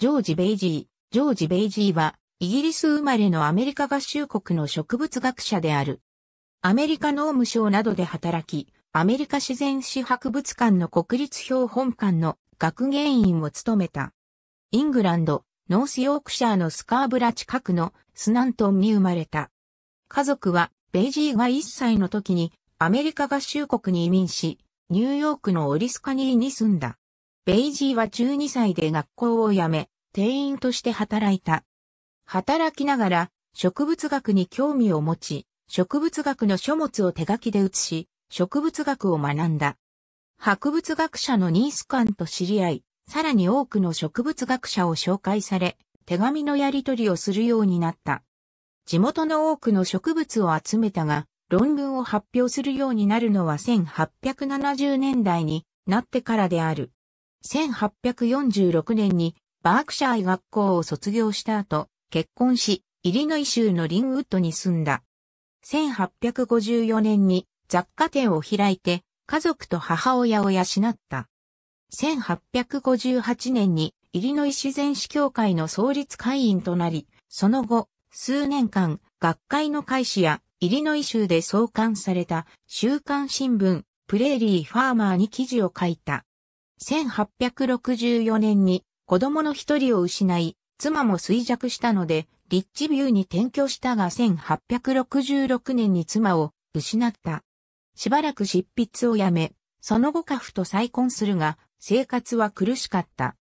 ジョージ・ベイジー。ジョージ・ベイジーは、イギリス生まれのアメリカ合衆国の植物学者である。アメリカ農務省などで働き、アメリカ自然史博物館の国立標本館の学芸員を務めた。イングランド、ノースヨークシャーのスカーブラ近くのスナントンに生まれた。家族は、ベイジーが1歳の時にアメリカ合衆国に移民し、ニューヨークのオリスカニーに住んだ。ベイジーは12歳で学校を辞め、店員として働いた。働きながら植物学に興味を持ち、植物学の書物を手書きで写し、植物学を学んだ。博物学者のニース館と知り合い、さらに多くの植物学者を紹介され、手紙のやり取りをするようになった。地元の多くの植物を集めたが、論文を発表するようになるのは1870年代になってからである。1846年にバークシャー医学校を卒業した後、結婚し、イリノイ州のリンウッドに住んだ。1854年に雑貨店を開いて、家族と母親を養った。1858年にイリノイ自然史協会の創立会員となり、その後、数年間、学会の開始や、イリノイ州で創刊された、週刊新聞、プレーリーファーマーに記事を書いた。1864年に、子供の一人を失い、妻も衰弱したので、リッチビューに転居したが1866年に妻を失った。しばらく執筆をやめ、その後家父と再婚するが、生活は苦しかった。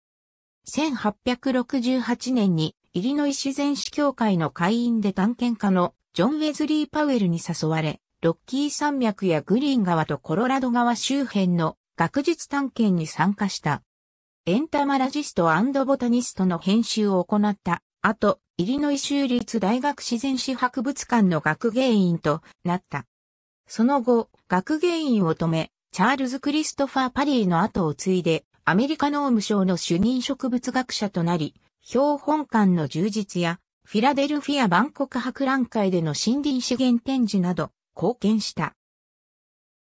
1868年にイリノイ自然史協会の会員で探検家のジョン・ウェズリー・パウエルに誘われ、ロッキー山脈やグリーン川とコロラド川周辺の学術探検に参加した。エンタマラジストボタニストの編集を行った後、イリノイ州立大学自然史博物館の学芸員となった。その後、学芸員を止め、チャールズ・クリストファー・パリーの後を継いで、アメリカ農務省の主任植物学者となり、標本館の充実や、フィラデルフィア万国博覧会での森林資源展示など、貢献した。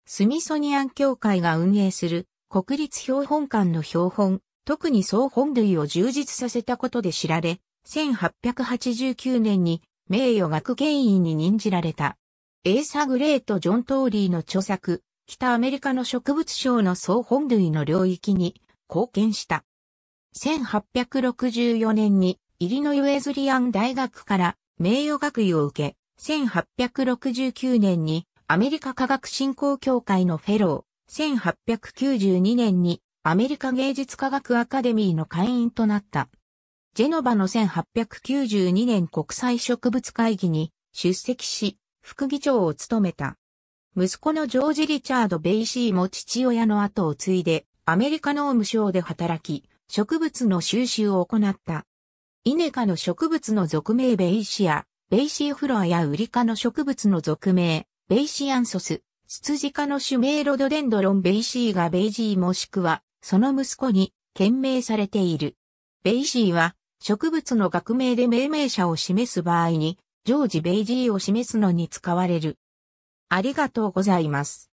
スミソニアン協会が運営する国立標本館の標本、特に総本類を充実させたことで知られ、1889年に名誉学芸員に任じられた。エーサ・グレート・ジョン・トーリーの著作、北アメリカの植物賞の総本類の領域に貢献した。1864年にイリノイウェズリアン大学から名誉学位を受け、1869年にアメリカ科学振興協会のフェロー、1892年にアメリカ芸術科学アカデミーの会員となった。ジェノバの1892年国際植物会議に出席し、副議長を務めた。息子のジョージ・リチャード・ベイシーも父親の後を継いで、アメリカ農務省で働き、植物の収集を行った。イネ科の植物の属名ベイシア、ベイシーフロアやウリ科の植物の属名、ベイシアンソス、ツツジ科の種名ロドデンドロンベイシーがベイジーもしくはその息子に、懸命されている。ベイシーは、植物の学名で命名者を示す場合に、常時ベイジーを示すのに使われる。ありがとうございます。